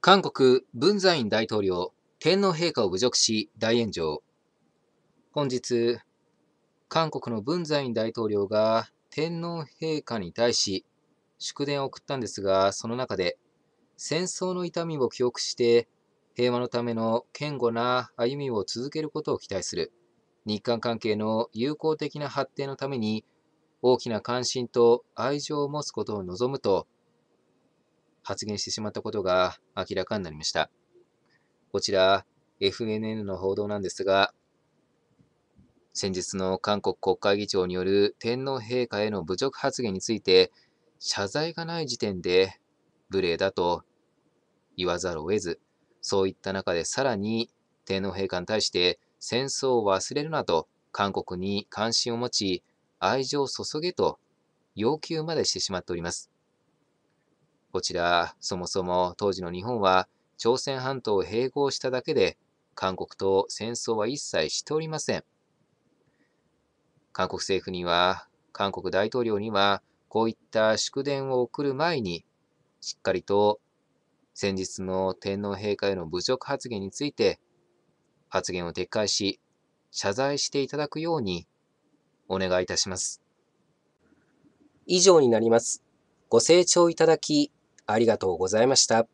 韓国文在寅大統領、天皇陛下を侮辱し大炎上。本日、韓国の文在寅大統領が天皇陛下に対し祝電を送ったんですが、その中で戦争の痛みを記憶して平和のための堅固な歩みを続けることを期待する。日韓関係の友好的な発展のために大きな関心と愛情を持つことを望むと発言してしまったことが明らかになりました。こちら、FNN の報道なんですが、先日の韓国国会議長による天皇陛下への侮辱発言について、謝罪がない時点で無礼だと言わざるを得ず、そういった中でさらに天皇陛下に対して戦争を忘れるなと韓国に関心を持ち、愛情を注げと要求までしてしまっております。こちら、そもそも当時の日本は朝鮮半島を併合しただけで、韓国と戦争は一切しておりません。韓国政府には、韓国大統領には、こういった祝電を送る前に、しっかりと先日の天皇陛下への侮辱発言について、発言を撤回し、謝罪していただくようにお願いいたします。以上になります。ご清聴いただきありがとうございました。